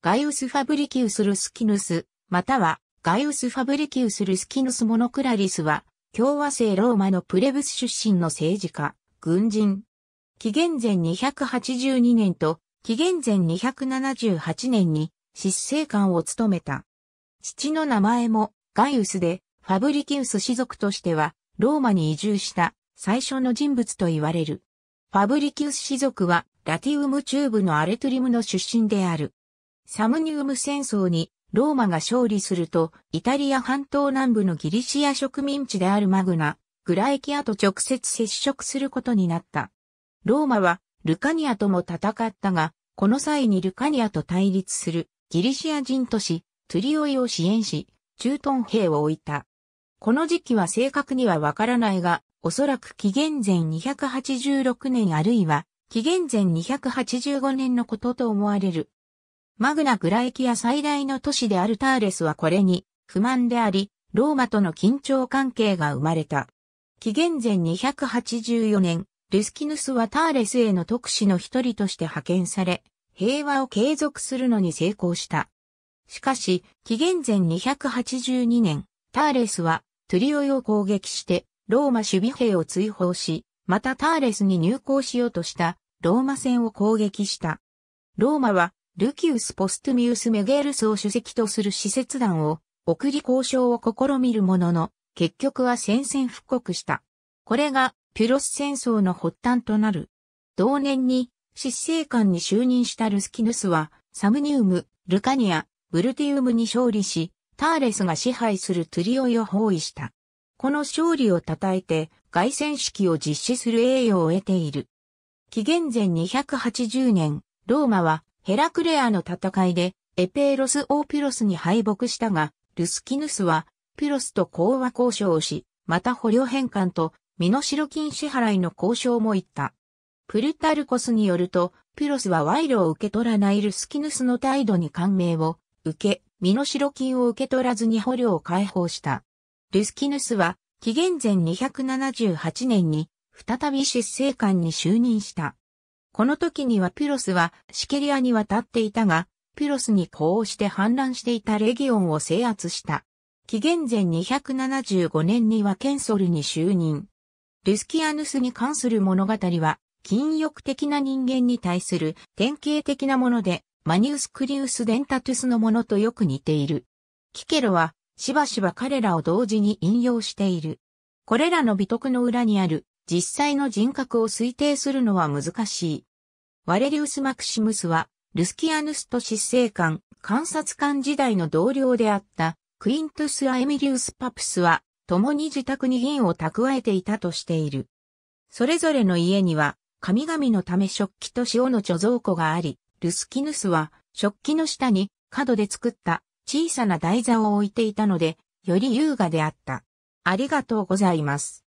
ガイウス・ファブリキウス・ルスキヌス、またはガイウス・ファブリキウス・ルスキヌス・モノクラリスは、共和制ローマのプレブス出身の政治家、軍人。紀元前282年と紀元前278年に執政官を務めた。父の名前もガイウスで、ファブリキウス氏族としては、ローマに移住した最初の人物と言われる。ファブリキウス氏族は、ラティウム中部のアレトリムの出身である。サムニウム戦争にローマが勝利すると、イタリア半島南部のギリシア植民地であるマグナ、グラエキアと直接接触することになった。ローマはルカニアとも戦ったが、この際にルカニアと対立するギリシア人都市トゥリオイを支援し、駐屯兵を置いた。この時期は正確にはわからないが、おそらく紀元前286年あるいは紀元前285年のことと思われるマグナ・グラエキア最大の都市であるターレスはこれに不満であり、ローマとの緊張関係が生まれた。紀元前284年、ルスキヌスはターレスへの特使の一人として派遣され、平和を継続するのに成功した。しかし、紀元前282年、ターレスはトゥリオイを攻撃して、ローマ守備兵を追放し、またターレスに入港しようとしたローマ戦を攻撃した。ローマはルキウス・ポストミウス・メゲールスを主席とする使節団を送り交渉を試みるものの、結局は宣戦復刻した。これがピュロス戦争の発端となる。同年に執政官に就任したルスキヌスは、サムニウム、ルカニア、ブルティウムに勝利し、ターレスが支配するトゥリオイを包囲した。この勝利を称えて、凱旋式を実施する栄誉を得ている。紀元前280年、ローマはヘラクレアの戦いで、エペーロス・オーピロスに敗北したが、ルスキヌスは、ピロスと講和交渉をし、また捕虜返還と、身代金支払いの交渉も行った。プルタルコスによると、ピロスは賄賂を受け取らないルスキヌスの態度に感銘を受け、身代金を受け取らずに捕虜を解放した。ルスキヌスは、紀元前278年に、再び執政官に就任した。この時にはピロスはシケリアに渡っていたが、ピロスに呼応して反乱していたレギオンを制圧した。紀元前275年にはケンソルに就任。ルスキアヌスに関する物語は、禁欲的な人間に対する典型的なもので、マニウス・クリウス・デンタトゥスのものとよく似ている。キケロは、しばしば彼らを同時に引用している。これらの美徳の裏にある、実際の人格を推定するのは難しい。ワレリウス・マクシムスは、ルスキアヌスと執政官、観察官時代の同僚であった、クイントゥス・アエミリウス・パプスは、共に自宅に銀を蓄えていたとしている。それぞれの家には、神々のため食器と塩の貯蔵庫があり、ルスキヌスは、食器の下に角で作った小さな台座を置いていたので、より優雅であった。ありがとうございます。